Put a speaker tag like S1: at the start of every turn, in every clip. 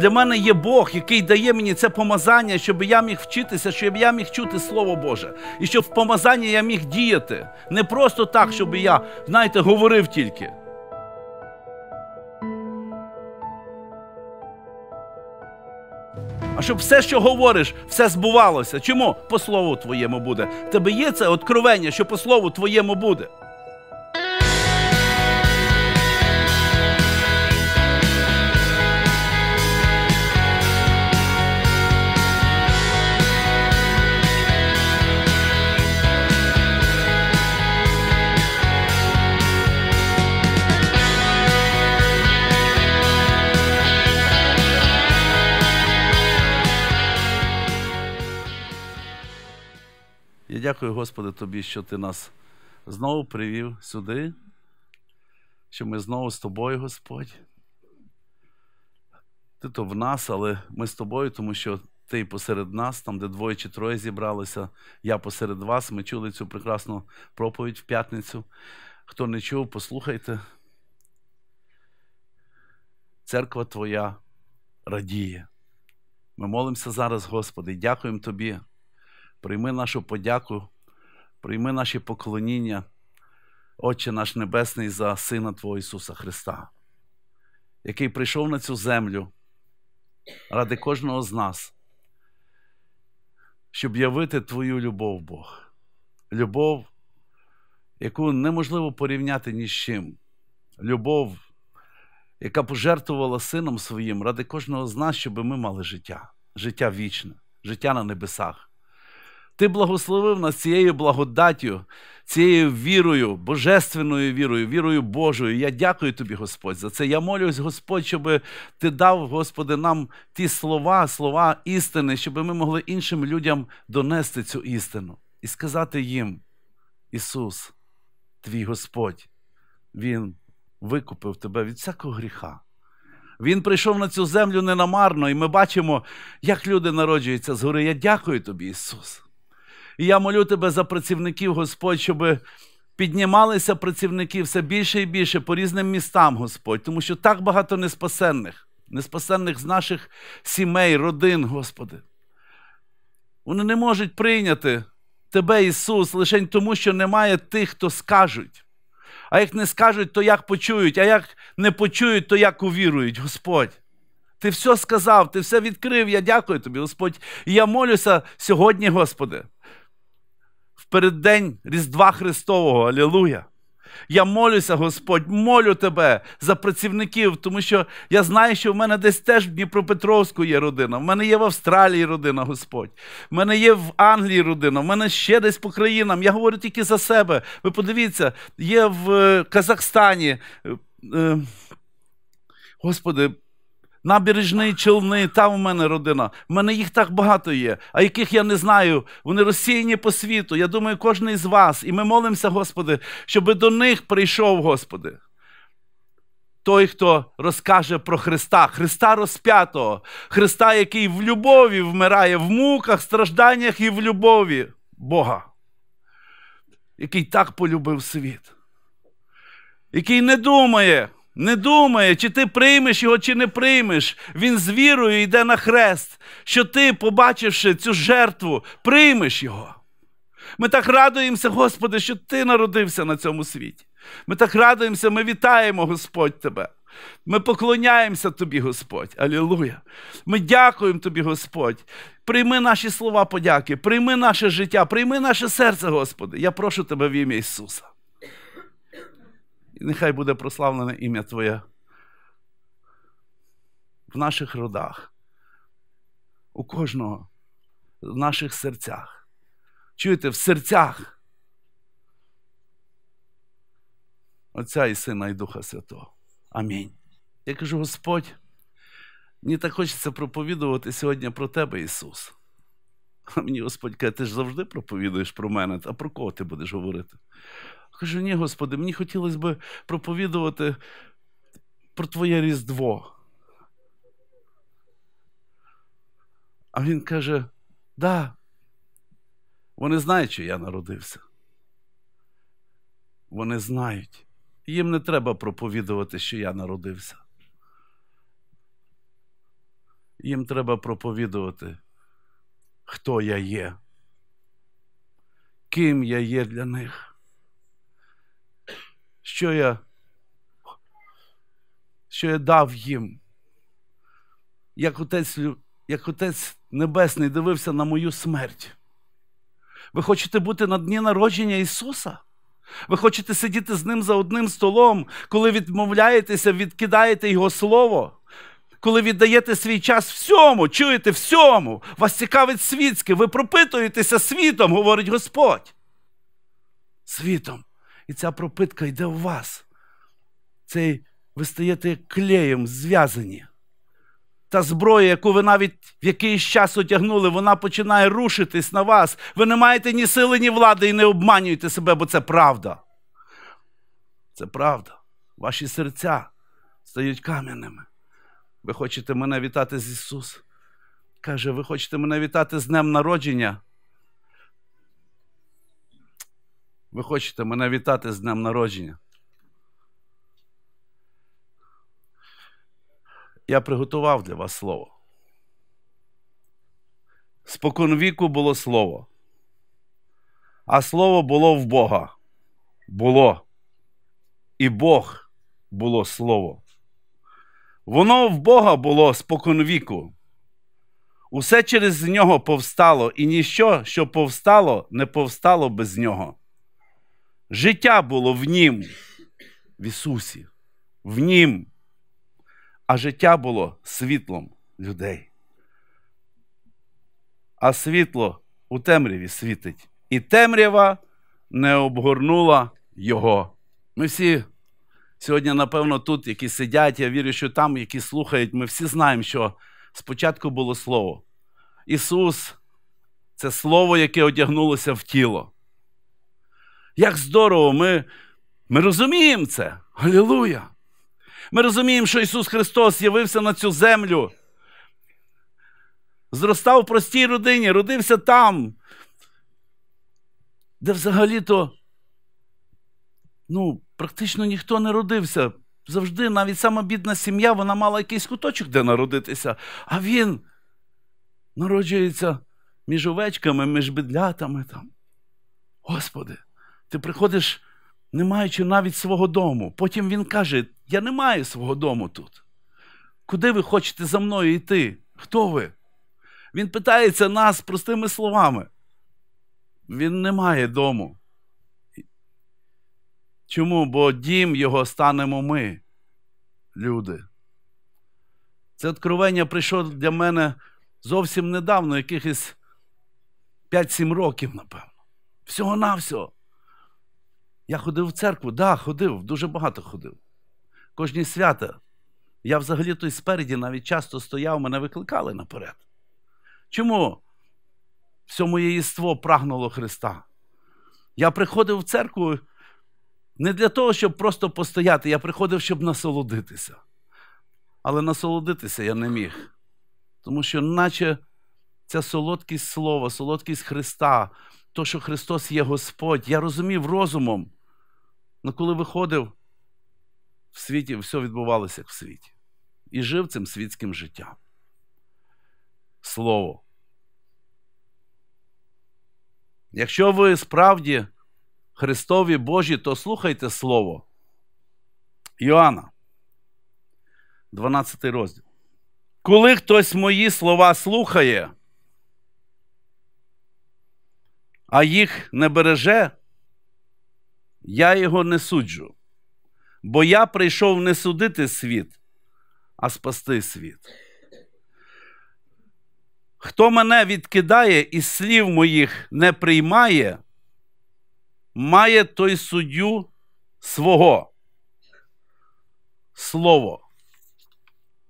S1: для мене є Бог, який дає мені це помазання, щоб я міг вчитися, щоб я міг чути Слово Боже, і щоб в помазанні я міг діяти. Не просто так, щоб я, знаєте, говорив тільки. А щоб все, що говориш, все збувалося. Чому по слову твоєму буде? Тебе є це откровення, що по слову твоєму буде. дякую, Господи, Тобі, що Ти нас знову привів сюди, що ми знову з тобою, Господь. Ти то в нас, але ми з тобою, тому що ти посеред нас, там, де двоє чи троє зібралися, я посеред вас. Ми чули цю прекрасну проповідь в п'ятницю. Хто не чув, послухайте. Церква Твоя радіє. Ми молимося зараз, Господи, дякуємо Тобі прийми нашу подяку, прийми наші поклоніння, Отче наш Небесний, за Сина Твого Ісуса Христа, який прийшов на цю землю ради кожного з нас, щоб явити Твою любов, Бог, любов, яку неможливо порівняти ні з чим, любов, яка пожертвувала Сином Своїм ради кожного з нас, щоб ми мали життя, життя вічне, життя на небесах. Ти благословив нас цією благодаттю, цією вірою, божественною вірою, вірою Божою. Я дякую тобі, Господь, за це. Я молюсь, Господь, щоб ти дав, Господи, нам ті слова, слова істини, щоб ми могли іншим людям донести цю істину і сказати їм: Ісус, твій Господь, Він викупив тебе від всякого гріха. Він прийшов на цю землю ненамарно, і ми бачимо, як люди народжуються згори. Я дякую тобі, Ісус. І я молю тебе за працівників, Господь, щоб піднімалися працівники все більше і більше по різним містам, Господь, тому що так багато неспасенних, неспасенних з наших сімей, родин, Господи. Вони не можуть прийняти Тебе, Ісус, лише тому, що немає тих, хто скажуть. А як не скажуть, то як почують, а як не почують, то як увірують, Господь. Ти все сказав, ти все відкрив. Я дякую тобі, Господь. І я молюся сьогодні, Господи, Перед день Різдва Христового. Алілуя! Я молюся, Господь, молю Тебе за працівників, тому що я знаю, що в мене десь теж в Дніпропетровську є родина, в мене є в Австралії родина, Господь, в мене є в Англії родина, в мене ще десь по країнам. Я говорю тільки за себе. Ви подивіться, є в е, Казахстані. Е, е, Господи, Набережні човни, там у мене родина. У мене їх так багато є, а яких я не знаю. Вони розсіяні по світу. Я думаю, кожен із вас. І ми молимося, Господи, щоб до них прийшов, Господи. Той, хто розкаже про Христа, Христа розп'ятого, Христа, який в любові вмирає, в муках, стражданнях і в любові Бога, який так полюбив світ, який не думає не думає, чи ти приймеш його, чи не приймеш. Він з вірою йде на хрест, що ти, побачивши цю жертву, приймеш його. Ми так радуємося, Господи, що Ти народився на цьому світі. Ми так радуємося, ми вітаємо Господь Тебе. Ми поклоняємося Тобі, Господь. Алілуя. Ми дякуємо Тобі, Господь. Прийми наші слова подяки, прийми наше життя, прийми наше серце, Господи. Я прошу Тебе в ім'я Ісуса нехай буде прославлене ім'я Твоє в наших родах, у кожного, в наших серцях. Чуєте, в серцях Отця і Сина, і Духа Святого. Амінь. Я кажу, Господь, мені так хочеться проповідувати сьогодні про Тебе, Ісус. А мені Господь каже, ти ж завжди проповідуєш про мене, а про кого ти будеш говорити? Каже, ні, Господи, мені хотілося би проповідувати про Твоє Різдво. А він каже: да, вони знають, що я народився. Вони знають. Їм не треба проповідувати, що я народився. Їм треба проповідувати, хто я є, ким я є для них що я, що я дав їм. Як отець, як отець Небесний дивився на мою смерть. Ви хочете бути на дні народження Ісуса? Ви хочете сидіти з Ним за одним столом, коли відмовляєтеся, відкидаєте Його Слово, коли віддаєте свій час всьому, чуєте всьому, вас цікавить світське, ви пропитуєтеся світом, говорить Господь. Світом. І ця пропитка йде в вас. Цей, Ви стаєте клеєм зв'язані. Та зброя, яку ви навіть в якийсь час одягнули, вона починає рушитись на вас. Ви не маєте ні сили, ні влади, і не обманюєте себе, бо це правда. Це правда. Ваші серця стають кам'яними. Ви хочете мене вітати з Ісус. Каже, ви хочете мене вітати з Днем народження. Ви хочете мене вітати з днем народження. Я приготував для вас слово. Спокон віку було слово. А слово було в Бога. Було. І Бог було слово. Воно в Бога було спокон віку. Усе через нього повстало, і ніщо, що повстало, не повстало без нього. Життя було в Нім, в Ісусі, в Нім. А життя було світлом людей. А світло у темряві світить. І темрява не обгорнула його. Ми всі сьогодні, напевно, тут, які сидять, я вірю, що там, які слухають, ми всі знаємо, що спочатку було Слово. Ісус це Слово, яке одягнулося в тіло. Як здорово, ми ми розуміємо це. Алілуя! Ми розуміємо, що Ісус Христос з'явився на цю землю. Зростав в простій родині, родився там, де взагалі-то ну, практично ніхто не родився. Завжди, навіть сама бідна сім'я, вона мала якийсь куточок, де народитися, а він народжується між овечками, між бідлятами там. Господи. Ти приходиш, не маючи навіть свого дому. Потім він каже: Я не маю свого дому тут. Куди ви хочете за мною йти? Хто ви? Він питається нас простими словами. Він не має дому. Чому? Бо дім його станемо ми, люди. Це откровення прийшло для мене зовсім недавно, якихось 5-7 років, напевно. Всього-навсього. Я ходив в церкву, так, да, ходив, дуже багато ходив. Кожні свята. Я взагалі той спереді навіть часто стояв, мене викликали наперед. Чому все моє єство прагнуло Христа? Я приходив в церкву не для того, щоб просто постояти, я приходив, щоб насолодитися. Але насолодитися я не міг. Тому що, наче ця солодкість слова, солодкість Христа, то, що Христос є Господь, я розумів розумом. Ну, коли виходив, в світі все відбувалося як в світі. І жив цим світським життям. Слово. Якщо ви справді Христові Божі, то слухайте Слово. Йоанна, 12 розділ. Коли хтось мої слова слухає, а їх не береже, я його не суджу, бо я прийшов не судити світ, а спасти світ. Хто мене відкидає і слів моїх не приймає, має той суддю свого слово,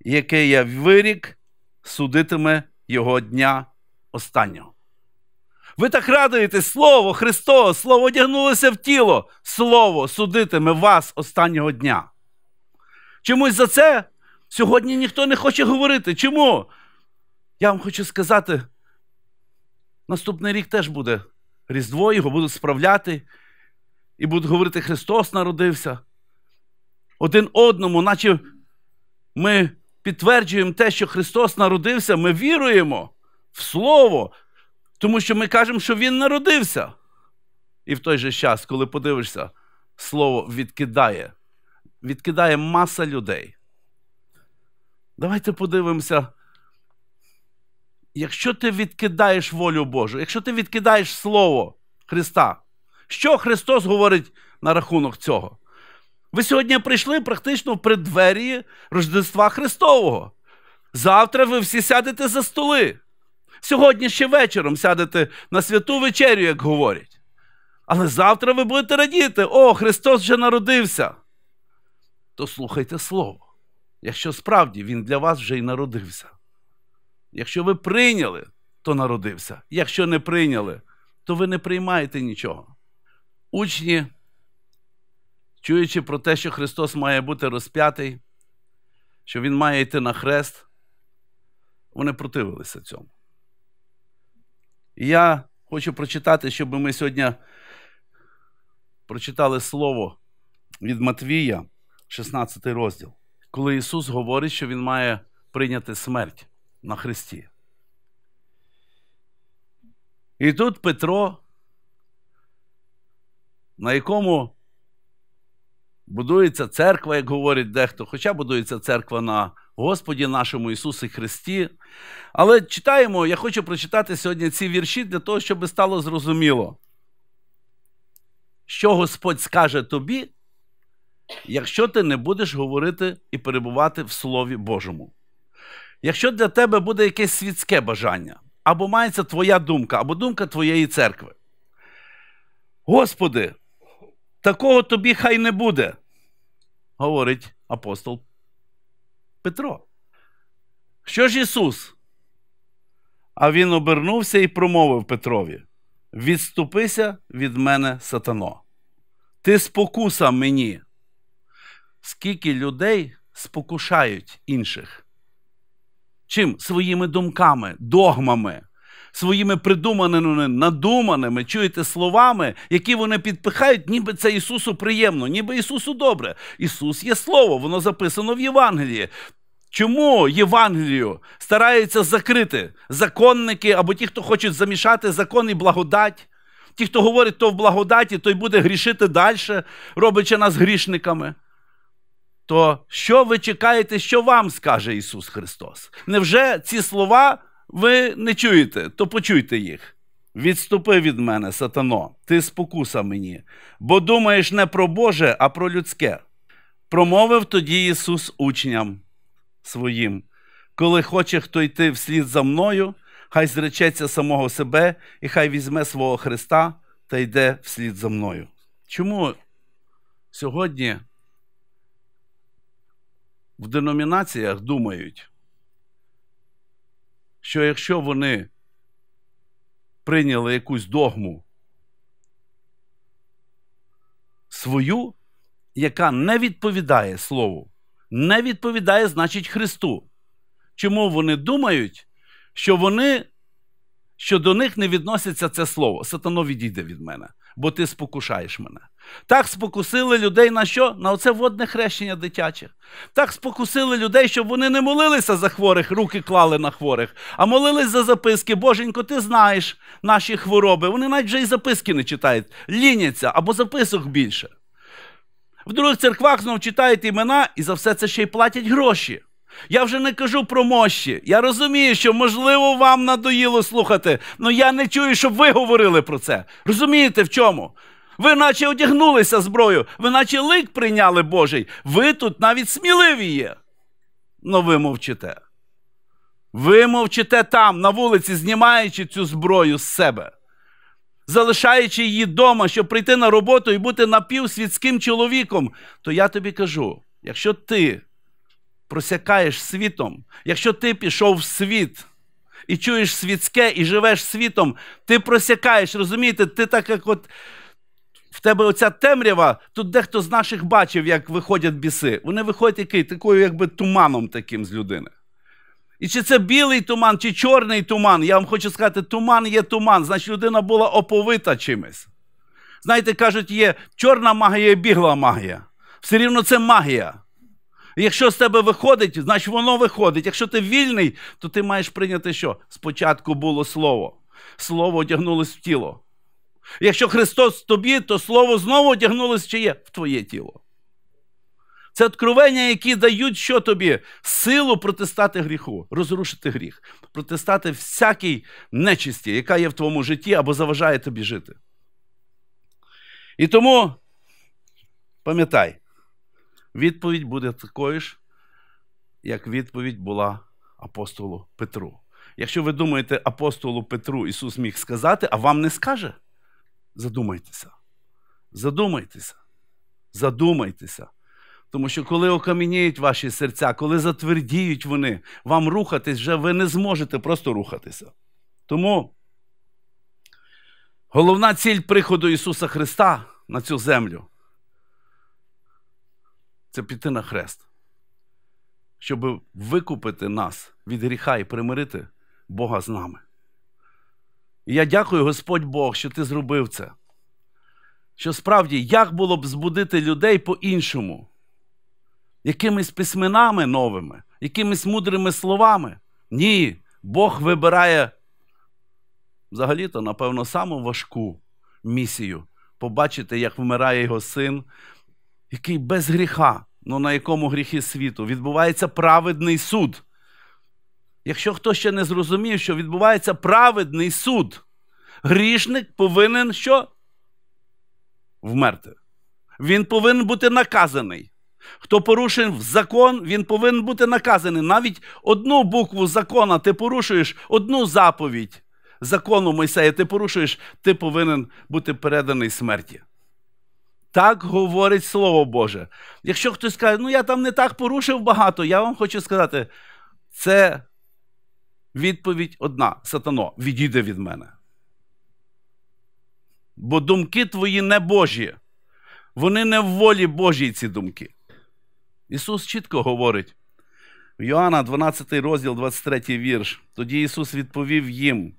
S1: яке я вирік, судитиме його дня останнього. Ви так радуєтесь, слово Христове, Слово одягнулося в тіло, Слово судитиме вас останнього дня. Чомусь за це сьогодні ніхто не хоче говорити. Чому? Я вам хочу сказати, наступний рік теж буде Різдво, його будуть справляти, і будуть говорити, Христос народився. Один одному, наче ми підтверджуємо те, що Христос народився, ми віруємо в Слово, тому що ми кажемо, що він народився. І в той же час, коли подивишся, слово відкидає, відкидає маса людей. Давайте подивимося. Якщо ти відкидаєш волю Божу, якщо ти відкидаєш Слово Христа, що Христос говорить на рахунок цього? Ви сьогодні прийшли практично в преддвері Рождества Христового. Завтра ви всі сядете за столи. Сьогодні ще вечором сядете на святу вечерю, як говорять. Але завтра ви будете радіти, о, Христос вже народився. То слухайте Слово, якщо справді Він для вас вже й народився. Якщо ви прийняли, то народився. Якщо не прийняли, то ви не приймаєте нічого. Учні, чуючи про те, що Христос має бути розп'ятий, що Він має йти на хрест, вони противилися цьому. І я хочу прочитати, щоб ми сьогодні прочитали слово від Матвія, 16 розділ, коли Ісус говорить, що Він має прийняти смерть на Христі. І тут Петро, на якому будується церква, як говорить дехто, хоча будується церква на Господі нашому Ісусі Христі. Але читаємо, я хочу прочитати сьогодні ці вірші для того, щоб стало зрозуміло, що Господь скаже тобі, якщо ти не будеш говорити і перебувати в Слові Божому. Якщо для тебе буде якесь світське бажання, або мається твоя думка, або думка твоєї церкви. Господи, такого тобі хай не буде, говорить апостол Петро, що ж Ісус? А він обернувся і промовив Петрові: Відступися від мене, сатано. Ти спокуса мені. Скільки людей спокушають інших? Чим? Своїми думками, догмами своїми придуманими, надуманими, чуєте, словами, які вони підпихають, ніби це Ісусу приємно, ніби Ісусу добре. Ісус є Слово, воно записано в Євангелії. Чому Євангелію стараються закрити законники або ті, хто хочуть замішати закон і благодать? Ті, хто говорить, то в благодаті, той буде грішити далі, робичи нас грішниками. То що ви чекаєте, що вам скаже Ісус Христос? Невже ці слова ви не чуєте, то почуйте їх. Відступи від мене, сатано, ти спокуса мені, бо думаєш не про Боже, а про людське. Промовив тоді Ісус учням своїм, коли хоче хто йти вслід за мною, хай зречеться самого себе і хай візьме свого Христа та йде вслід за мною. Чому сьогодні в деномінаціях думають? що якщо вони прийняли якусь догму свою, яка не відповідає Слову, не відповідає, значить, Христу. Чому вони думають, що вони, що до них не відноситься це слово? Сатано відійде від мене, бо ти спокушаєш мене. Так спокусили людей на що? На оце водне хрещення дитяче. Так спокусили людей, щоб вони не молилися за хворих, руки клали на хворих, а молились за записки. Боженько, ти знаєш наші хвороби. Вони навіть вже і записки не читають, ліняться або записок більше. В других церквах знов читають імена і за все це ще й платять гроші. Я вже не кажу про мощі. Я розумію, що, можливо, вам надоїло слухати, але я не чую, щоб ви говорили про це. Розумієте в чому? Ви наче одягнулися зброю, ви наче лик прийняли Божий, ви тут навіть сміливі є. Но ну, ви мовчите. Ви мовчите там, на вулиці, знімаючи цю зброю з себе, залишаючи її вдома, щоб прийти на роботу і бути напівсвітським чоловіком, то я тобі кажу: якщо ти просякаєш світом, якщо ти пішов в світ і чуєш світське, і живеш світом, ти просякаєш, розумієте, ти так як от в тебе оця темрява, тут дехто з наших бачив, як виходять біси. Вони виходять який? Такою, якби туманом таким з людини. І чи це білий туман, чи чорний туман. Я вам хочу сказати, туман є туман, значить людина була оповита чимось. Знаєте, кажуть, є чорна магія і бігла магія. Все рівно це магія. якщо з тебе виходить, значить воно виходить. Якщо ти вільний, то ти маєш прийняти що? Спочатку було слово. Слово одягнулося в тіло. Якщо Христос тобі, то Слово знову одягнулося чи є в твоє тіло. Це откровення, які дають що тобі? Силу протистати гріху, розрушити гріх, протистати всякій нечисті, яка є в твоєму житті або заважає тобі жити. І тому пам'ятай, відповідь буде такою ж, як відповідь була апостолу Петру. Якщо ви думаєте, апостолу Петру Ісус міг сказати, а вам не скаже. Задумайтеся. Задумайтеся. Задумайтеся. Тому що коли окам'яніють ваші серця, коли затвердіють вони, вам рухатись вже ви не зможете просто рухатися. Тому головна ціль приходу Ісуса Христа на цю землю це піти на хрест, щоб викупити нас від гріха і примирити Бога з нами. І я дякую, Господь Бог, що ти зробив це. Що справді, як було б збудити людей по-іншому, якимись письменами новими, якимись мудрими словами? Ні, Бог вибирає взагалі-то, напевно, саму важку місію побачити, як вмирає його син, який без гріха, ну на якому гріхи світу, відбувається праведний суд. Якщо хто ще не зрозумів, що відбувається праведний суд, грішник повинен що? Вмерти. Він повинен бути наказаний. Хто порушив закон, він повинен бути наказаний. Навіть одну букву закона ти порушуєш, одну заповідь закону Мойсея ти порушуєш, ти повинен бути переданий смерті. Так говорить Слово Боже. Якщо хтось каже, ну я там не так порушив багато, я вам хочу сказати, це Відповідь одна: сатано, відійде від мене. Бо думки твої не Божі. Вони не в волі Божій ці думки. Ісус чітко говорить. В Йоанна 12 розділ, 23 вірш. Тоді Ісус відповів їм: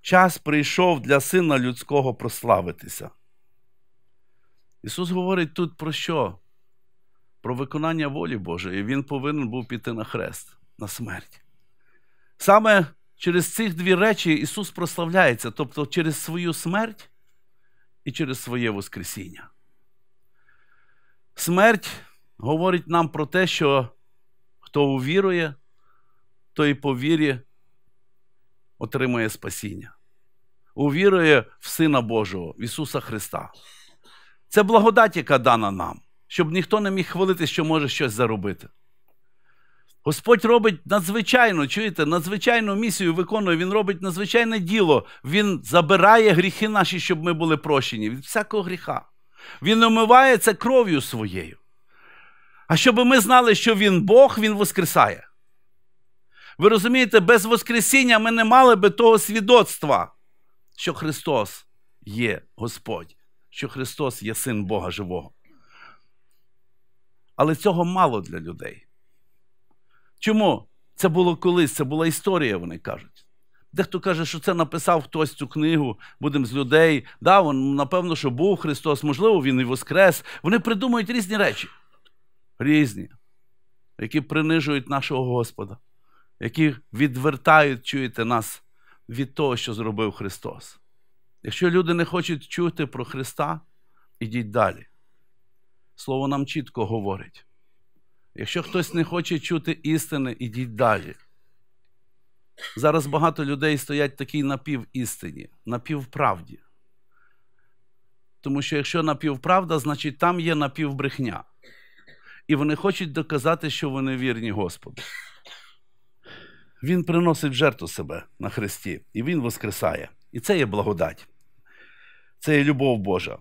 S1: час прийшов для сина людського прославитися. Ісус говорить тут про що? Про виконання волі Божої. Він повинен був піти на хрест, на смерть. Саме через цих дві речі Ісус прославляється, тобто через свою смерть і через своє Воскресіння. Смерть говорить нам про те, що хто увірує, той по вірі отримує спасіння, увірує в Сина Божого, в Ісуса Христа. Це благодать, яка дана нам, щоб ніхто не міг хвалити, що може щось заробити. Господь робить надзвичайно, чуєте, надзвичайну місію виконує, Він робить надзвичайне діло. Він забирає гріхи наші, щоб ми були прощені від всякого гріха. Він омиває це кров'ю своєю. А щоб ми знали, що Він Бог, Він воскресає. Ви розумієте, без Воскресіння ми не мали би того свідоцтва, що Христос є Господь, що Христос є Син Бога Живого. Але цього мало для людей. Чому? Це було колись, це була історія, вони кажуть. Дехто каже, що це написав хтось цю книгу, будемо з людей. Да, він, напевно, що був Христос, можливо, Він і Воскрес. Вони придумують різні речі, різні, які принижують нашого Господа, які відвертають, чуєте нас від того, що зробив Христос. Якщо люди не хочуть чути про Христа, ідіть далі. Слово нам чітко говорить. Якщо хтось не хоче чути істини, ідіть далі. Зараз багато людей стоять в напівістині, напівправді. Тому що якщо напівправда, значить там є напівбрехня. І вони хочуть доказати, що вони вірні Господу. Він приносить жертву себе на Христі, і Він Воскресає. І це є благодать, це є любов Божа.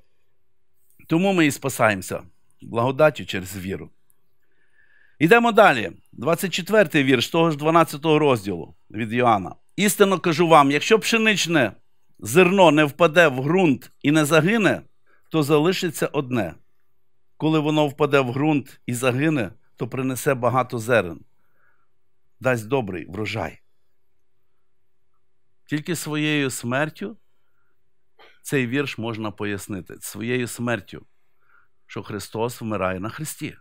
S1: Тому ми і спасаємося благодаттю через віру. Йдемо далі. 24 й вірш того ж 12 го розділу від Йоанна. Істинно кажу вам: якщо пшеничне зерно не впаде в ґрунт і не загине, то залишиться одне. Коли воно впаде в ґрунт і загине, то принесе багато зерен. Дасть добрий врожай. Тільки своєю смертю цей вірш можна пояснити. Своєю смертю, що Христос вмирає на Христі.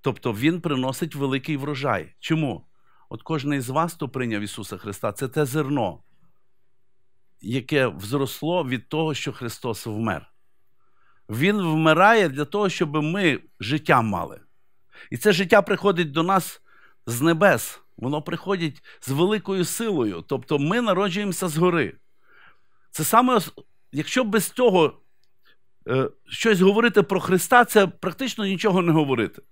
S1: Тобто Він приносить великий врожай. Чому? От кожен із вас, хто прийняв Ісуса Христа, це те зерно, яке взросло від того, що Христос вмер. Він вмирає для того, щоб ми життя мали. І це життя приходить до нас з небес. Воно приходить з великою силою. Тобто ми народжуємося згори. Це саме, якщо без цього е, щось говорити про Христа, це практично нічого не говорити.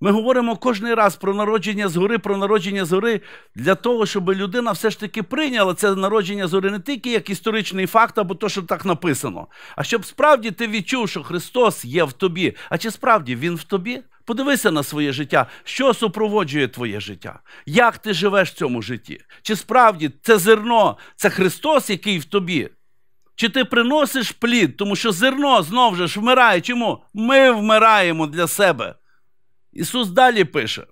S1: Ми говоримо кожний раз про народження згори, про народження згори для того, щоб людина все ж таки прийняла це народження згори не тільки як історичний факт або то, що так написано, а щоб справді ти відчув, що Христос є в тобі. А чи справді Він в тобі? Подивися на своє життя, що супроводжує твоє життя, як ти живеш в цьому житті? Чи справді це зерно, це Христос, який в тобі? Чи ти приносиш плід, тому що зерно знову ж вмирає? Чому ми вмираємо для себе? Ісус далі пише: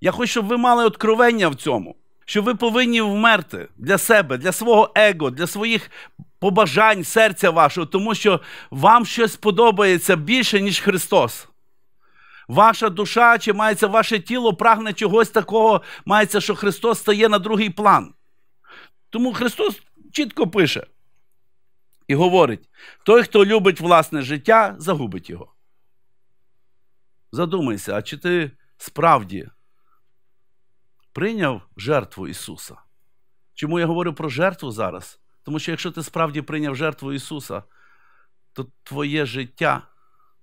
S1: Я хочу, щоб ви мали откровення в цьому, що ви повинні вмерти для себе, для свого его, для своїх побажань, серця вашого, тому що вам щось подобається більше, ніж Христос. Ваша душа чи мається ваше тіло прагне чогось такого, мається, що Христос стає на другий план. Тому Христос чітко пише і говорить: той, хто любить власне життя, загубить його. Задумайся, а чи ти справді прийняв жертву Ісуса? Чому я говорю про жертву зараз? Тому що якщо ти справді прийняв жертву Ісуса, то твоє життя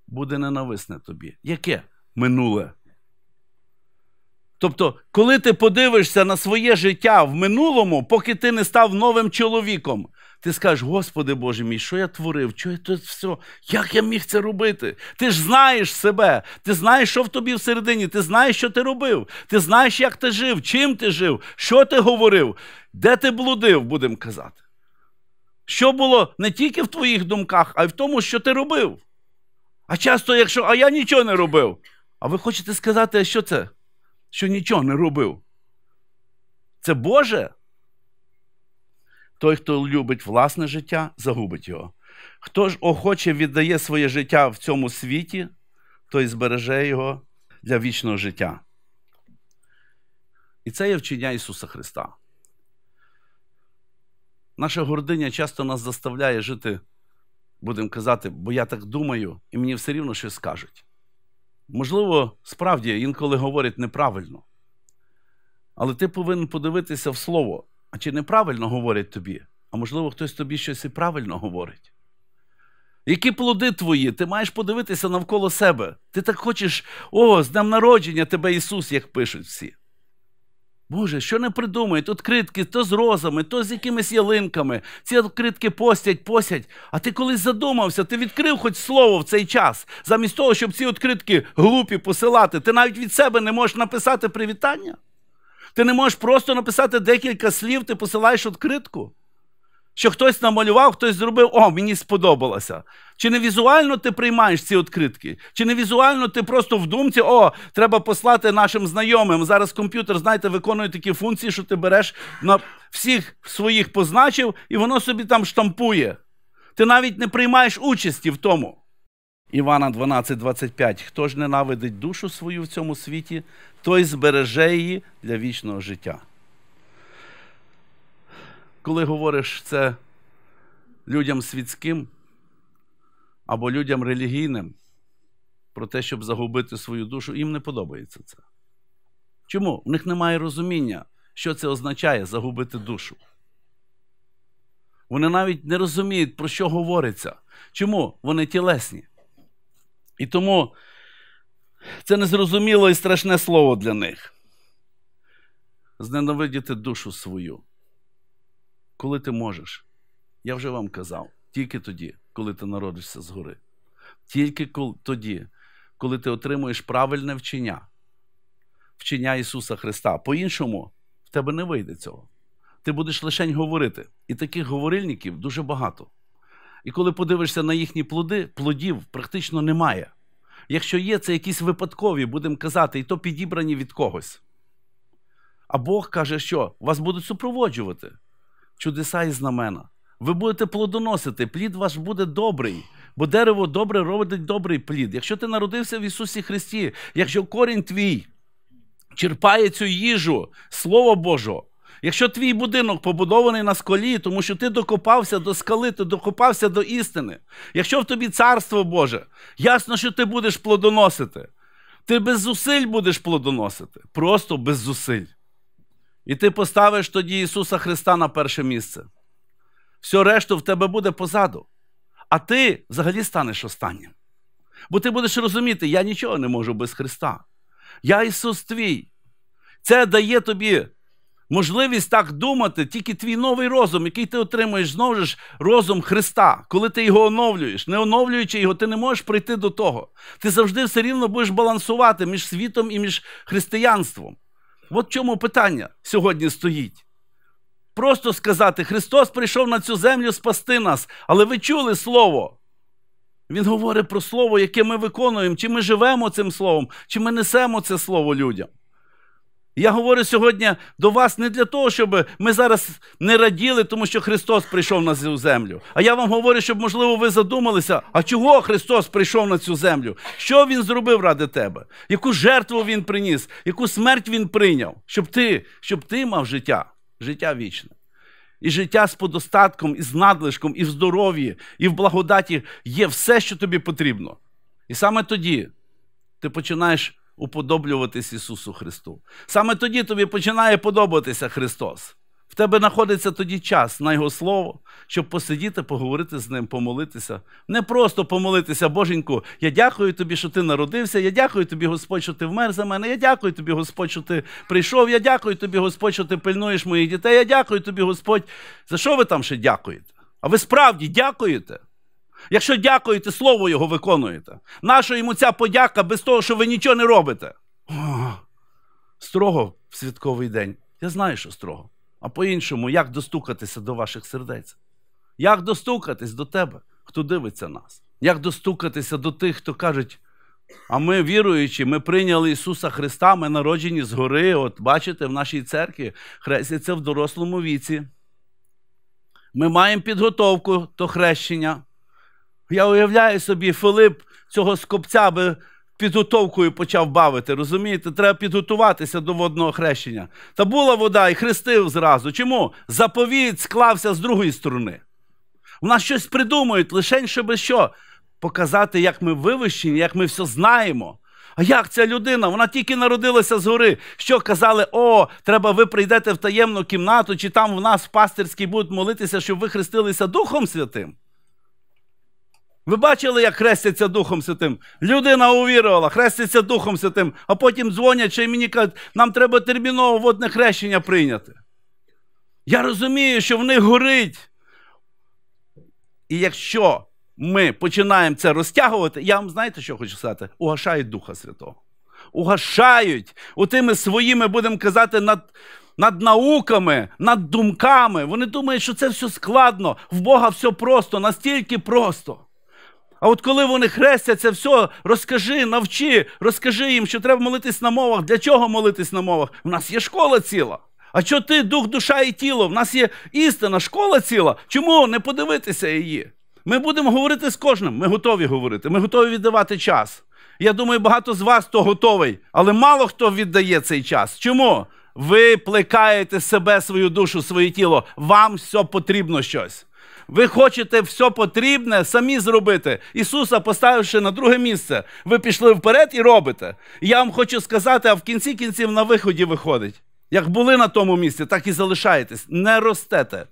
S1: буде ненависне тобі. Яке минуле? Тобто, коли ти подивишся на своє життя в минулому, поки ти не став новим чоловіком, ти скажеш, Господи Боже мій, що я творив? Що я тут все? Як я міг це робити? Ти ж знаєш себе, ти знаєш, що в тобі всередині, ти знаєш, що ти робив, ти знаєш, як ти жив, чим ти жив, що ти говорив, де ти блудив, будемо казати. Що було не тільки в твоїх думках, а й в тому, що ти робив. А часто, якщо а я нічого не робив, а ви хочете сказати, що це? Що нічого не робив? Це Боже? Той, хто любить власне життя, загубить його. Хто ж охоче віддає своє життя в цьому світі, той збереже його для вічного життя. І це є вчення Ісуса Христа. Наша гординя часто нас заставляє жити, будемо казати, бо я так думаю, і мені все рівно щось скажуть. Можливо, справді інколи говорять неправильно. Але ти повинен подивитися в слово. А чи неправильно говорять тобі? А можливо, хтось тобі щось і правильно говорить. Які плоди твої? Ти маєш подивитися навколо себе. Ти так хочеш, о, з днем народження тебе Ісус, як пишуть всі. Боже, що не придумають? Тут критки то з розами, то з якимись ялинками. Ці критки постять, постять. А ти колись задумався, ти відкрив хоч слово в цей час, замість того, щоб ці откритки глупі посилати, ти навіть від себе не можеш написати привітання? Ти не можеш просто написати декілька слів, ти посилаєш відкритку. Що хтось намалював, хтось зробив, о, мені сподобалося. Чи не візуально ти приймаєш ці відкритки? Чи не візуально ти просто в думці, о, треба послати нашим знайомим. Зараз комп'ютер, знаєте, виконує такі функції, що ти береш на всіх своїх позначив, і воно собі там штампує. Ти навіть не приймаєш участі в тому. Івана 12,25. Хто ж ненавидить душу свою в цьому світі, той збереже її для вічного життя. Коли говориш це людям світським або людям релігійним про те, щоб загубити свою душу, їм не подобається це. Чому? В них немає розуміння, що це означає загубити душу. Вони навіть не розуміють, про що говориться. Чому вони тілесні? І тому це незрозуміло і страшне слово для них. Зненавидіти душу свою. Коли ти можеш, я вже вам казав, тільки тоді, коли ти народишся згори. Тільки тоді, коли ти отримуєш правильне вчення, вчення Ісуса Христа. По-іншому, в тебе не вийде цього. Ти будеш лишень говорити. І таких говорильників дуже багато. І коли подивишся на їхні плоди, плодів практично немає. Якщо є, це якісь випадкові, будемо казати, і то підібрані від когось. А Бог каже, що вас будуть супроводжувати чудеса і знамена. Ви будете плодоносити, плід ваш буде добрий, бо дерево добре робить добрий плід. Якщо ти народився в Ісусі Христі, якщо корінь твій черпає цю їжу, Слово Божого, Якщо твій будинок побудований на скалі, тому що ти докопався до скали, ти докопався до істини. Якщо в тобі царство Боже, ясно, що ти будеш плодоносити. Ти без зусиль будеш плодоносити. Просто без зусиль. І ти поставиш тоді Ісуса Христа на перше місце. Все решту в тебе буде позаду. А ти взагалі станеш останнім. Бо ти будеш розуміти, я нічого не можу без Христа. Я Ісус твій. Це дає тобі Можливість так думати, тільки твій новий розум, який ти отримуєш знову ж розум Христа, коли ти його оновлюєш, не оновлюючи його, ти не можеш прийти до того. Ти завжди все рівно будеш балансувати між світом і між християнством. От в чому питання сьогодні стоїть. Просто сказати, Христос прийшов на цю землю спасти нас, але ви чули Слово. Він говорить про слово, яке ми виконуємо, чи ми живемо цим словом, чи ми несемо це слово людям. Я говорю сьогодні до вас не для того, щоб ми зараз не раділи, тому що Христос прийшов на цю землю. А я вам говорю, щоб, можливо, ви задумалися, а чого Христос прийшов на цю землю? Що Він зробив ради тебе? Яку жертву Він приніс, яку смерть Він прийняв, щоб ти щоб ти мав життя, життя вічне. І життя з подостатком, і з надлишком, і в здоров'ї, і в благодаті є все, що тобі потрібно. І саме тоді ти починаєш уподоблюватись Ісусу Христу. Саме тоді тобі починає подобатися Христос. В тебе знаходиться тоді час на Його Слово, щоб посидіти, поговорити з Ним, помолитися. Не просто помолитися, Боженьку, я дякую тобі, що ти народився, я дякую тобі, Господь, що ти вмер за мене, я дякую тобі, Господь, що ти прийшов, я дякую тобі, Господь, що ти пильнуєш моїх дітей, я дякую тобі, Господь. За що ви там ще дякуєте? А ви справді дякуєте? Якщо дякуєте, слово Його виконуєте. Нащо йому ця подяка без того, що ви нічого не робите? О, строго в святковий день. Я знаю, що строго. А по-іншому, як достукатися до ваших сердець? Як достукатись до тебе, хто дивиться нас? Як достукатися до тих, хто кажуть, а ми віруючі, ми прийняли Ісуса Христа, ми народжені згори, от бачите, в нашій церкві хрестяться в дорослому віці. Ми маємо підготовку до хрещення. Я уявляю собі, Филип цього скопця би підготовкою почав бавити. Розумієте, треба підготуватися до водного хрещення. Та була вода і хрестив зразу. Чому? Заповідь склався з другої сторони. У нас щось придумують, лише щоб що? Показати, як ми вивищені, як ми все знаємо. А як ця людина? Вона тільки народилася згори. Що казали, о, треба ви прийдете в таємну кімнату, чи там в нас в пастирській будуть молитися, щоб ви хрестилися Духом Святим. Ви бачили, як хрестяться Духом Святим? Людина увірувала, хрестяться Духом Святим, а потім дзвонять чи мені кажуть, нам треба терміново водне хрещення прийняти. Я розумію, що в них горить. І якщо ми починаємо це розтягувати, я вам знаєте, що хочу сказати? Угашають Духа Святого. Угашають отими своїми, будемо казати, над. Над науками, над думками. Вони думають, що це все складно. В Бога все просто, настільки просто. А от коли вони хрестяться, все, розкажи, навчи, розкажи їм, що треба молитись на мовах. Для чого молитись на мовах? У нас є школа ціла. А що ти дух, душа і тіло? В нас є істина, школа ціла. Чому не подивитися її? Ми будемо говорити з кожним. Ми готові говорити, ми готові віддавати час. Я думаю, багато з вас то готовий, але мало хто віддає цей час. Чому? Ви плекаєте себе, свою душу, своє тіло. Вам все потрібно щось. Ви хочете все потрібне самі зробити. Ісуса, поставивши на друге місце, ви пішли вперед і робите. Я вам хочу сказати, а в кінці кінців на виході виходить. Як були на тому місці, так і залишаєтесь. Не ростете.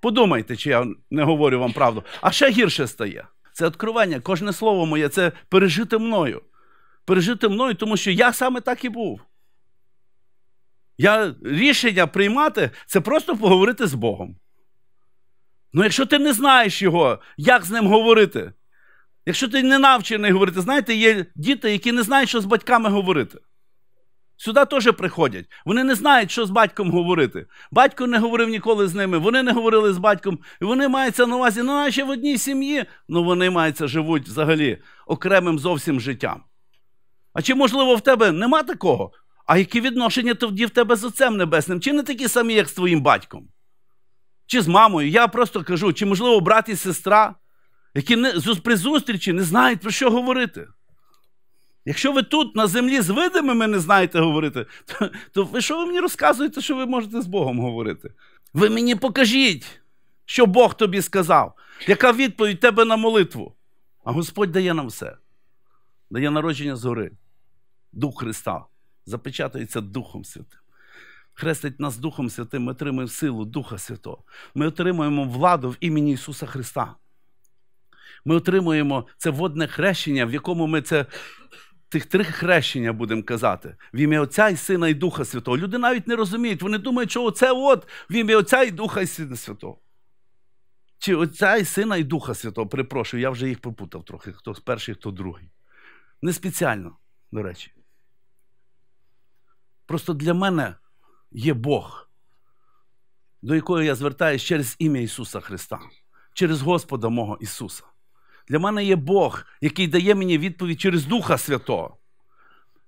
S1: Подумайте, чи я не говорю вам правду. А ще гірше стає. Це відкривання. Кожне слово моє це пережити мною. Пережити мною, тому що я саме так і був. Я рішення приймати це просто поговорити з Богом. Ну, якщо ти не знаєш його, як з ним говорити? Якщо ти не навчений говорити, знаєте, є діти, які не знають, що з батьками говорити. Сюди теж приходять. Вони не знають, що з батьком говорити. Батько не говорив ніколи з ними, вони не говорили з батьком, і вони маються на увазі, ну, наче в одній сім'ї, ну вони маються, живуть взагалі окремим зовсім життям. А чи, можливо, в тебе нема такого? А які відношення тоді в тебе з Отцем Небесним? Чи не такі самі, як з твоїм батьком? чи з мамою, я просто кажу, чи, можливо, брат і сестра, які не, при зустрічі не знають, про що говорити. Якщо ви тут на землі з видимими не знаєте говорити, то, то ви що ви мені розказуєте, що ви можете з Богом говорити? Ви мені покажіть, що Бог тобі сказав, яка відповідь тебе на молитву. А Господь дає нам все. Дає народження згори. Дух Христа запечатується Духом Святим хрестить нас Духом Святим, ми отримуємо силу Духа Святого. Ми отримуємо владу в імені Ісуса Христа. Ми отримуємо це водне хрещення, в якому ми це. Тих три хрещення будемо казати, в ім'я Отця і Сина і Духа Святого. Люди навіть не розуміють, вони думають, що оце от в ім'я Отця і Духа і Сина Святого. Чи Отця і Сина і Духа Святого, перепрошую, я вже їх попутав трохи, хто перший, хто другий. Не спеціально, до речі. Просто для мене є Бог, до якого я звертаюсь через ім'я Ісуса Христа, через Господа мого Ісуса. Для мене є Бог, який дає мені відповідь через Духа Святого.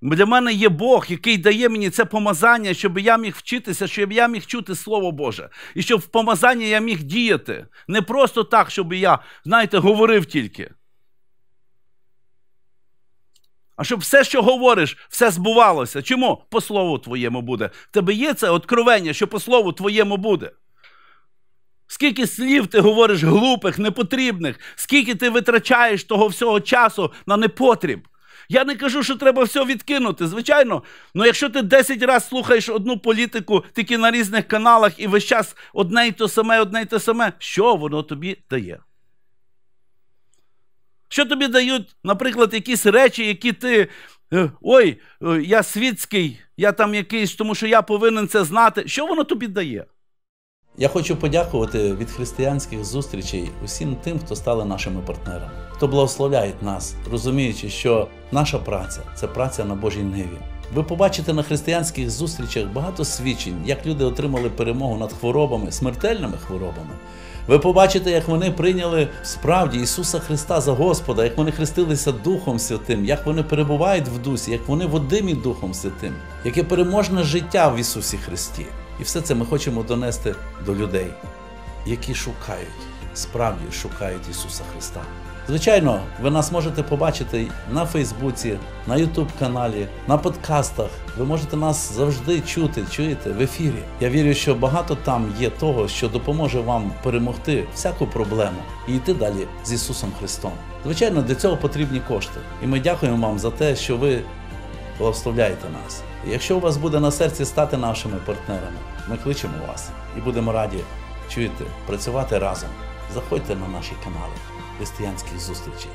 S1: Для мене є Бог, який дає мені це помазання, щоб я міг вчитися, щоб я міг чути Слово Боже. І щоб в помазанні я міг діяти. Не просто так, щоб я, знаєте, говорив тільки. А щоб все, що говориш, все збувалося. Чому? По слову твоєму буде. В тебе є це откровення, що по слову твоєму буде. Скільки слів ти говориш глупих, непотрібних, скільки ти витрачаєш того всього часу на непотріб. Я не кажу, що треба все відкинути. Звичайно, але ну якщо ти 10 разів слухаєш одну політику тільки на різних каналах і весь час одне й то саме, одне й те саме, що воно тобі дає? Що тобі дають, наприклад, якісь речі, які ти. Е, Ой, е, я світський, я там якийсь, тому що я повинен це знати. Що воно тобі дає? Я хочу подякувати від християнських зустрічей усім тим, хто стали нашими партнерами, хто благословляє нас, розуміючи, що наша праця це праця на Божій ниві. Ви побачите на християнських зустрічах багато свідчень, як люди отримали перемогу над хворобами, смертельними хворобами. Ви побачите, як вони прийняли справді Ісуса Христа за Господа, як вони хрестилися Духом Святим, як вони перебувають в дусі, як вони водимі Духом Святим, яке переможне життя в Ісусі Христі. І все це ми хочемо донести до людей, які шукають, справді шукають Ісуса Христа. Звичайно, ви нас можете побачити на Фейсбуці, на Ютуб-каналі, на подкастах. Ви можете нас завжди чути, чуєте в ефірі. Я вірю, що багато там є того, що допоможе вам перемогти всяку проблему і йти далі з Ісусом Христом. Звичайно, для цього потрібні кошти. І ми дякуємо вам за те, що ви благословляєте нас. І якщо у вас буде на серці стати нашими партнерами, ми кличемо вас і будемо раді чуєте, працювати разом. Заходьте на наші канали християнських зустрічей.